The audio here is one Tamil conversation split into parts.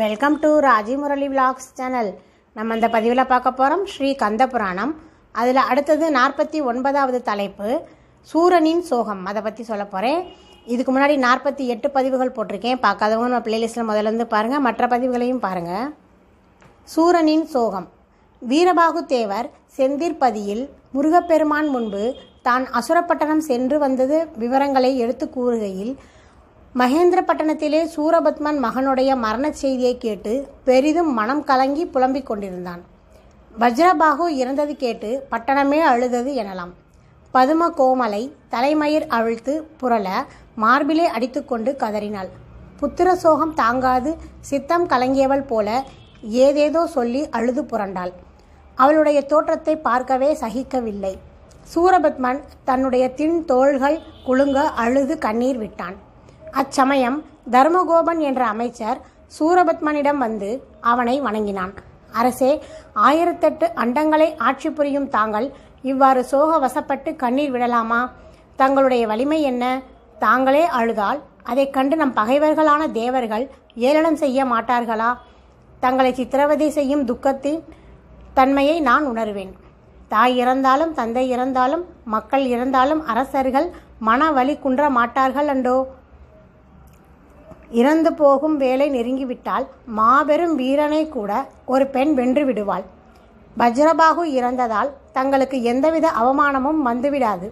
welcome to Raji Murali vlogs channel நம்ம இந்த பதிவில் பார்க்க போகிறோம் ஸ்ரீ கந்த புராணம் அதில் அடுத்தது நாற்பத்தி ஒன்பதாவது தலைப்பு சூரனின் சோகம் அதை பற்றி சொல்ல போகிறேன் இதுக்கு முன்னாடி நாற்பத்தி எட்டு பதிவுகள் போட்டிருக்கேன் பார்க்காதவங்க நம்ம பிளேலிஸ்ட்டில் முதலேருந்து பாருங்கள் மற்ற பதிவுகளையும் பாருங்கள் சூரனின் சோகம் வீரபாகு தேவர் செந்திற்பதியில் முருகப்பெருமான் முன்பு தான் அசுரப்பட்டணம் சென்று வந்தது விவரங்களை எடுத்து கூறுகையில் பட்டணத்திலே சூரபத்மன் மகனுடைய மரணச் செய்தியை கேட்டு பெரிதும் மனம் கலங்கி புலம்பிக் கொண்டிருந்தான் வஜ்ரபாகு இறந்தது கேட்டு பட்டணமே அழுதது எனலாம் பதும கோமலை தலைமயிர் அவிழ்த்து புரள மார்பிலே அடித்துக்கொண்டு கதறினாள் புத்திர சோகம் தாங்காது சித்தம் கலங்கியவள் போல ஏதேதோ சொல்லி அழுது புரண்டாள் அவளுடைய தோற்றத்தை பார்க்கவே சகிக்கவில்லை சூரபத்மன் தன்னுடைய தின் தோள்கள் குலுங்க அழுது கண்ணீர் விட்டான் அச்சமயம் தர்மகோபன் என்ற அமைச்சர் சூரபத்மனிடம் வந்து அவனை வணங்கினான் அரசே ஆயிரத்தெட்டு அண்டங்களை ஆட்சி புரியும் தாங்கள் இவ்வாறு சோக வசப்பட்டு கண்ணீர் விடலாமா தங்களுடைய வலிமை என்ன தாங்களே அழுதால் அதைக் கண்டு நம் பகைவர்களான தேவர்கள் ஏளனம் செய்ய மாட்டார்களா தங்களை சித்திரவதை செய்யும் துக்கத்தின் தன்மையை நான் உணர்வேன் தாய் இறந்தாலும் தந்தை இறந்தாலும் மக்கள் இறந்தாலும் அரசர்கள் மன வலி குன்ற மாட்டார்கள் அண்டோ இறந்து போகும் வேலை நெருங்கிவிட்டால் மாபெரும் வீரனை கூட ஒரு பெண் வென்று விடுவாள் பஜ்ரபாகு இறந்ததால் தங்களுக்கு எந்தவித அவமானமும் வந்துவிடாது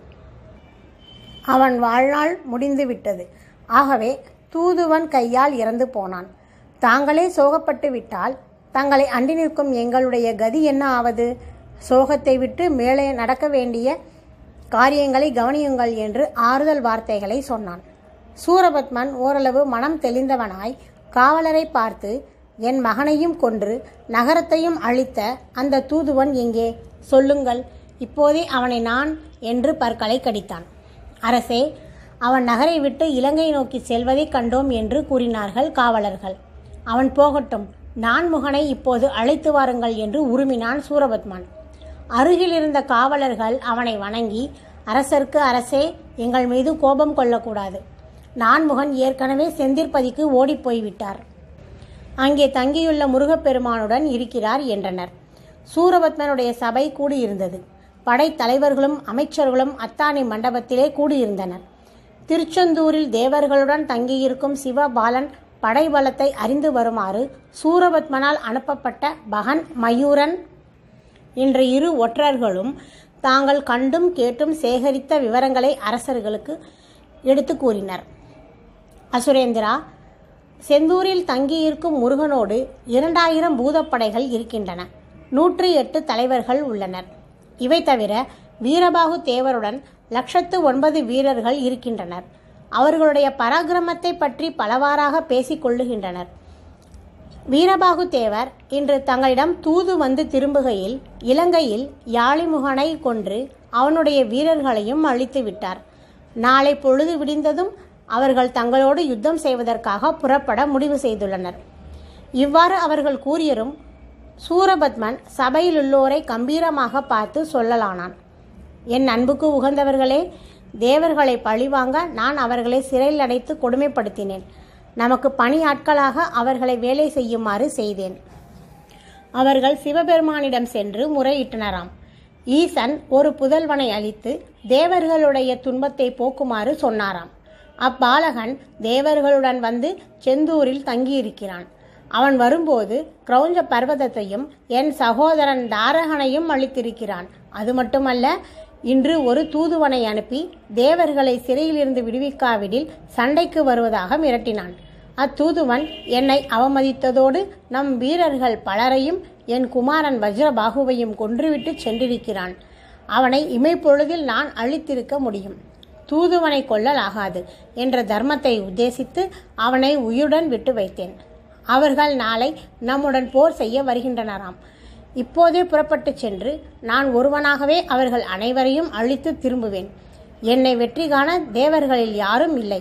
அவன் வாழ்நாள் முடிந்துவிட்டது ஆகவே தூதுவன் கையால் இறந்து போனான் தாங்களே சோகப்பட்டு விட்டால் தங்களை அண்டி நிற்கும் எங்களுடைய கதி என்ன ஆவது சோகத்தை விட்டு மேலே நடக்க வேண்டிய காரியங்களை கவனியுங்கள் என்று ஆறுதல் வார்த்தைகளை சொன்னான் சூரபத்மன் ஓரளவு மனம் தெளிந்தவனாய் காவலரை பார்த்து என் மகனையும் கொன்று நகரத்தையும் அழித்த அந்த தூதுவன் எங்கே சொல்லுங்கள் இப்போதே அவனை நான் என்று பற்களை கடித்தான் அரசே அவன் நகரை விட்டு இலங்கை நோக்கி செல்வதை கண்டோம் என்று கூறினார்கள் காவலர்கள் அவன் போகட்டும் நான் முகனை இப்போது அழைத்து வாருங்கள் என்று உருமினான் சூரபத்மன் அருகில் இருந்த காவலர்கள் அவனை வணங்கி அரசருக்கு அரசே எங்கள் மீது கோபம் கொள்ளக்கூடாது நான்முகன் ஏற்கனவே செந்திற்பதிக்கு ஓடிப்போய்விட்டார் அங்கே தங்கியுள்ள முருகப்பெருமானுடன் இருக்கிறார் என்றனர் சூரபத்மனுடைய சபை கூடியிருந்தது படைத்தலைவர்களும் அமைச்சர்களும் அத்தானி மண்டபத்திலே கூடியிருந்தனர் திருச்செந்தூரில் தேவர்களுடன் தங்கியிருக்கும் சிவபாலன் படைபலத்தை அறிந்து வருமாறு சூரபத்மனால் அனுப்பப்பட்ட பகன் மயூரன் என்ற இரு ஒற்றர்களும் தாங்கள் கண்டும் கேட்டும் சேகரித்த விவரங்களை அரசர்களுக்கு எடுத்து கூறினர் அசுரேந்திரா செந்தூரில் தங்கியிருக்கும் முருகனோடு இரண்டாயிரம் பூதப்படைகள் இருக்கின்றன நூற்றி எட்டு தலைவர்கள் உள்ளனர் இவை தவிர வீரபாகு தேவருடன் லட்சத்து ஒன்பது வீரர்கள் இருக்கின்றனர் அவர்களுடைய பராக்கிரமத்தை பற்றி பலவாறாக பேசிக் கொள்ளுகின்றனர் வீரபாகு தேவர் இன்று தங்களிடம் தூது வந்து திரும்புகையில் இலங்கையில் யாழிமுகனை கொன்று அவனுடைய வீரர்களையும் அழித்து விட்டார் நாளை பொழுது விடிந்ததும் அவர்கள் தங்களோடு யுத்தம் செய்வதற்காக புறப்பட முடிவு செய்துள்ளனர் இவ்வாறு அவர்கள் கூறியரும் சூரபத்மன் சபையிலுள்ளோரை கம்பீரமாக பார்த்து சொல்லலானான் என் அன்புக்கு உகந்தவர்களே தேவர்களை பழிவாங்க நான் அவர்களை சிறையில் அடைத்து கொடுமைப்படுத்தினேன் நமக்கு பணியாட்களாக அவர்களை வேலை செய்யுமாறு செய்தேன் அவர்கள் சிவபெருமானிடம் சென்று முறையிட்டனராம் ஈசன் ஒரு புதல்வனை அளித்து தேவர்களுடைய துன்பத்தை போக்குமாறு சொன்னாராம் அப்பாலகன் தேவர்களுடன் வந்து செந்தூரில் தங்கியிருக்கிறான் அவன் வரும்போது கிரௌஞ்ச பர்வதத்தையும் என் சகோதரன் தாரகனையும் அளித்திருக்கிறான் அது மட்டுமல்ல இன்று ஒரு தூதுவனை அனுப்பி தேவர்களை சிறையிலிருந்து விடுவிக்காவிடில் சண்டைக்கு வருவதாக மிரட்டினான் அத்தூதுவன் என்னை அவமதித்ததோடு நம் வீரர்கள் பலரையும் என் குமாரன் வஜ்ரபாகுவையும் கொன்றுவிட்டு சென்றிருக்கிறான் அவனை இமைப்பொழுதில் நான் அழித்திருக்க முடியும் தூதுவனை கொள்ளல் ஆகாது என்ற தர்மத்தை உத்தேசித்து அவனை உயிருடன் விட்டு வைத்தேன் அவர்கள் நாளை நம்முடன் போர் செய்ய வருகின்றனராம் இப்போதே புறப்பட்டு சென்று நான் ஒருவனாகவே அவர்கள் அனைவரையும் அழித்து திரும்புவேன் என்னை வெற்றி காண தேவர்களில் யாரும் இல்லை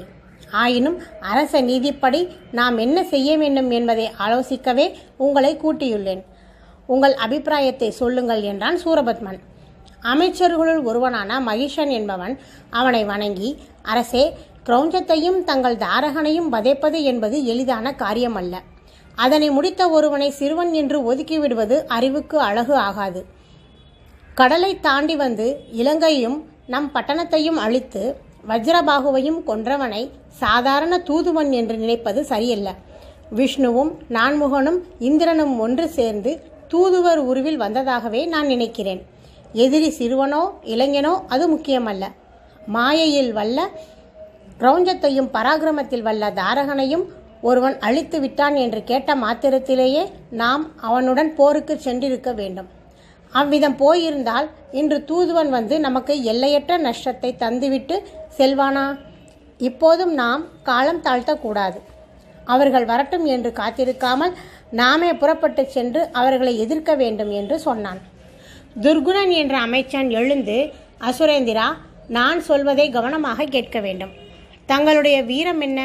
ஆயினும் அரச நீதிப்படி நாம் என்ன செய்ய வேண்டும் என்பதை ஆலோசிக்கவே உங்களை கூட்டியுள்ளேன் உங்கள் அபிப்பிராயத்தை சொல்லுங்கள் என்றான் சூரபத்மன் அமைச்சர்களுள் ஒருவனான மகிஷன் என்பவன் அவனை வணங்கி அரசே கிரௌஞ்சத்தையும் தங்கள் தாரகனையும் வதைப்பது என்பது எளிதான காரியமல்ல அதனை முடித்த ஒருவனை சிறுவன் என்று ஒதுக்கிவிடுவது அறிவுக்கு அழகு ஆகாது கடலை தாண்டி வந்து இலங்கையும் நம் பட்டணத்தையும் அழித்து வஜ்ரபாகுவையும் கொன்றவனை சாதாரண தூதுவன் என்று நினைப்பது சரியல்ல விஷ்ணுவும் நான்முகனும் இந்திரனும் ஒன்று சேர்ந்து தூதுவர் உருவில் வந்ததாகவே நான் நினைக்கிறேன் எதிரி சிறுவனோ இளைஞனோ அது முக்கியமல்ல மாயையில் வல்ல பிரௌஞ்சத்தையும் பராக்கிரமத்தில் வல்ல தாரகனையும் ஒருவன் அழித்து விட்டான் என்று கேட்ட மாத்திரத்திலேயே நாம் அவனுடன் போருக்கு சென்றிருக்க வேண்டும் அவ்விதம் போயிருந்தால் இன்று தூதுவன் வந்து நமக்கு எல்லையற்ற நஷ்டத்தை தந்துவிட்டு செல்வானா இப்போதும் நாம் காலம் தாழ்த்தக்கூடாது அவர்கள் வரட்டும் என்று காத்திருக்காமல் நாமே புறப்பட்டு சென்று அவர்களை எதிர்க்க வேண்டும் என்று சொன்னான் துர்குணன் என்ற அமைச்சன் எழுந்து அசுரேந்திரா நான் சொல்வதை கவனமாக கேட்க வேண்டும் தங்களுடைய வீரம் என்ன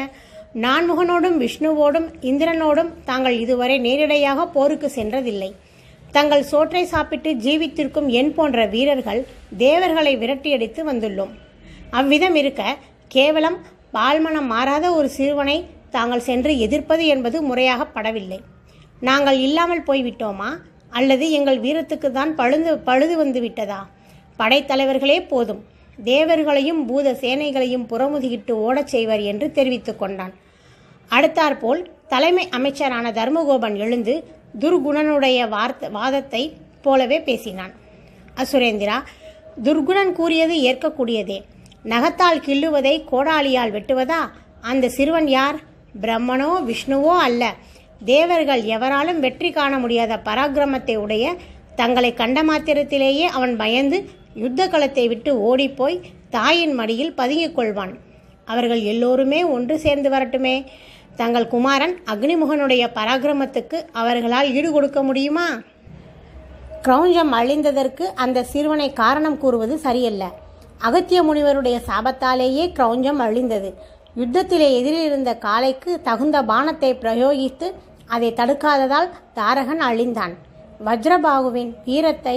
நான்முகனோடும் விஷ்ணுவோடும் இந்திரனோடும் தாங்கள் இதுவரை நேரிடையாக போருக்கு சென்றதில்லை தங்கள் சோற்றை சாப்பிட்டு ஜீவித்திருக்கும் என் போன்ற வீரர்கள் தேவர்களை விரட்டியடித்து வந்துள்ளோம் அவ்விதம் இருக்க கேவலம் பால்மனம் மாறாத ஒரு சிறுவனை தாங்கள் சென்று எதிர்ப்பது என்பது முறையாக படவில்லை நாங்கள் இல்லாமல் போய்விட்டோமா அல்லது எங்கள் வீரத்துக்கு தான் பழுது பழுது வந்து விட்டதா படைத்தலைவர்களே போதும் தேவர்களையும் பூத சேனைகளையும் புறமுதுகிட்டு ஓடச் செய்வர் என்று தெரிவித்து கொண்டான் அடுத்தாற்போல் தலைமை அமைச்சரான தர்மகோபன் எழுந்து துர்குணனுடைய வார்த்த வாதத்தை போலவே பேசினான் அசுரேந்திரா துர்குணன் கூறியது ஏற்கக்கூடியதே நகத்தால் கிள்ளுவதை கோடாலியால் வெட்டுவதா அந்த சிறுவன் யார் பிரம்மனோ விஷ்ணுவோ அல்ல தேவர்கள் எவராலும் வெற்றி காண முடியாத பராக்கிரமத்தை உடைய தங்களை கண்ட மாத்திரத்திலேயே அவன் பயந்து யுத்த களத்தை விட்டு ஓடிப்போய் தாயின் மடியில் பதுங்கிக் கொள்வான் அவர்கள் எல்லோருமே ஒன்று சேர்ந்து வரட்டுமே தங்கள் குமாரன் அக்னிமுகனுடைய பராக்கிரமத்துக்கு அவர்களால் ஈடுகொடுக்க முடியுமா கிரௌஞ்சம் அழிந்ததற்கு அந்த சிறுவனை காரணம் கூறுவது சரியல்ல அகத்திய முனிவருடைய சாபத்தாலேயே கிரௌஞ்சம் அழிந்தது யுத்தத்திலே எதிரிருந்த காளைக்கு தகுந்த பானத்தை பிரயோகித்து அதை தடுக்காததால் தாரகன் அழிந்தான் வஜ்ரபாகுவின் வீரத்தை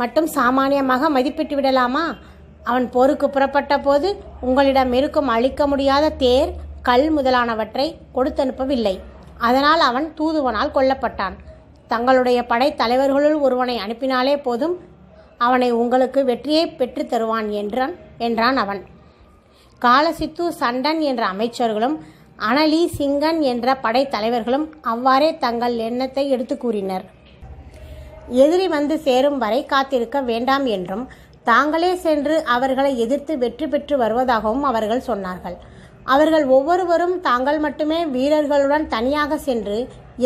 மட்டும் சாமானியமாக மதிப்பிட்டு விடலாமா அவன் போருக்கு புறப்பட்ட போது உங்களிடம் இருக்கும் அழிக்க முடியாத தேர் கல் முதலானவற்றை கொடுத்தனுப்பவில்லை அதனால் அவன் தூதுவனால் கொல்லப்பட்டான் தங்களுடைய படை தலைவர்களுள் ஒருவனை அனுப்பினாலே போதும் அவனை உங்களுக்கு வெற்றியை பெற்றுத் தருவான் என்றான் என்றான் அவன் காலசித்து சண்டன் என்ற அமைச்சர்களும் அனலி சிங்கன் என்ற படைத்தலைவர்களும் அவ்வாறே தங்கள் எண்ணத்தை எடுத்து கூறினர் எதிரி வந்து சேரும் வரை காத்திருக்க வேண்டாம் என்றும் தாங்களே சென்று அவர்களை எதிர்த்து வெற்றி பெற்று வருவதாகவும் அவர்கள் சொன்னார்கள் அவர்கள் ஒவ்வொருவரும் தாங்கள் மட்டுமே வீரர்களுடன் தனியாக சென்று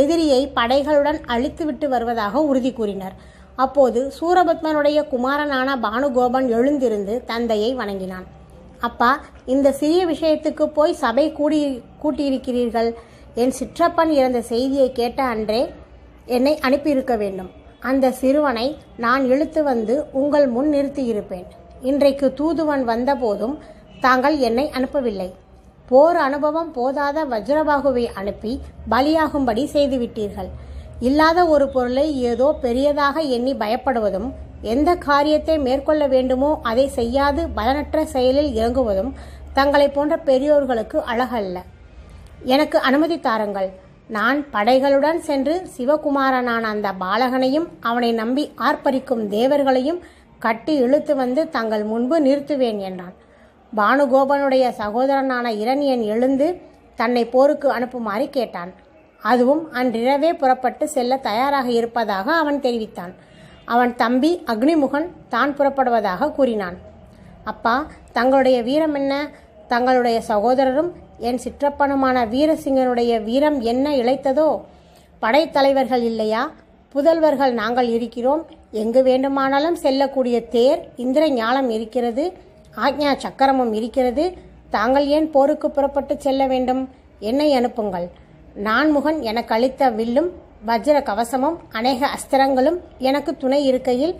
எதிரியை படைகளுடன் அழித்துவிட்டு வருவதாக உறுதி கூறினர் அப்போது சூரபத்மனுடைய குமாரனான பானுகோபன் எழுந்திருந்து தந்தையை வணங்கினான் அப்பா இந்த சிறிய விஷயத்துக்கு போய் சபை கூடி கூட்டியிருக்கிறீர்கள் என் சிற்றப்பன் இறந்த செய்தியை கேட்ட அன்றே என்னை அனுப்பியிருக்க வேண்டும் அந்த சிறுவனை நான் இழுத்து வந்து உங்கள் முன் நிறுத்தியிருப்பேன் இன்றைக்கு தூதுவன் வந்தபோதும் தாங்கள் என்னை அனுப்பவில்லை போர் அனுபவம் போதாத வஜ்ரபாகுவை அனுப்பி பலியாகும்படி செய்துவிட்டீர்கள் இல்லாத ஒரு பொருளை ஏதோ பெரியதாக எண்ணி பயப்படுவதும் எந்த காரியத்தை மேற்கொள்ள வேண்டுமோ அதை செய்யாது பலனற்ற செயலில் இறங்குவதும் தங்களை போன்ற பெரியோர்களுக்கு அழகல்ல எனக்கு அனுமதி தாருங்கள் நான் படைகளுடன் சென்று சிவகுமாரனான அந்த பாலகனையும் அவனை நம்பி ஆர்ப்பரிக்கும் தேவர்களையும் கட்டி இழுத்து வந்து தங்கள் முன்பு நிறுத்துவேன் என்றான் பானுகோபனுடைய சகோதரனான இரணியன் எழுந்து தன்னை போருக்கு அனுப்புமாறு கேட்டான் அதுவும் அன்றிரவே புறப்பட்டு செல்ல தயாராக இருப்பதாக அவன் தெரிவித்தான் அவன் தம்பி அக்னிமுகன் தான் புறப்படுவதாக கூறினான் அப்பா தங்களுடைய வீரம் என்ன தங்களுடைய சகோதரரும் என் சிற்றப்பனுமான வீரசிங்கனுடைய வீரம் என்ன இழைத்ததோ படைத்தலைவர்கள் இல்லையா புதல்வர்கள் நாங்கள் இருக்கிறோம் எங்கு வேண்டுமானாலும் செல்லக்கூடிய தேர் இந்திர ஞானம் இருக்கிறது ஆக்ஞா சக்கரமும் இருக்கிறது தாங்கள் ஏன் போருக்கு புறப்பட்டு செல்ல வேண்டும் என்னை அனுப்புங்கள் நான் முகன் எனக்கு அளித்த வில்லும் வஜ்ர கவசமும் அநேக அஸ்திரங்களும் எனக்கு துணை இருக்கையில்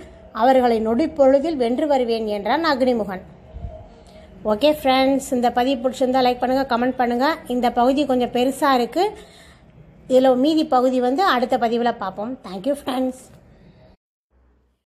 அவர்களை நொடிப்பொழுதில் வென்று வருவேன் என்றான் அக்னிமுகன் ஓகே ஃப்ரெண்ட்ஸ் இந்த பதிவு பிடிச்சிருந்தால் லைக் பண்ணுங்கள் கமெண்ட் பண்ணுங்கள் இந்த பகுதி கொஞ்சம் பெருசாக இருக்குது இதில் மீதி பகுதி வந்து அடுத்த பதிவில் பார்ப்போம் தேங்க்யூ ஃப்ரெண்ட்ஸ்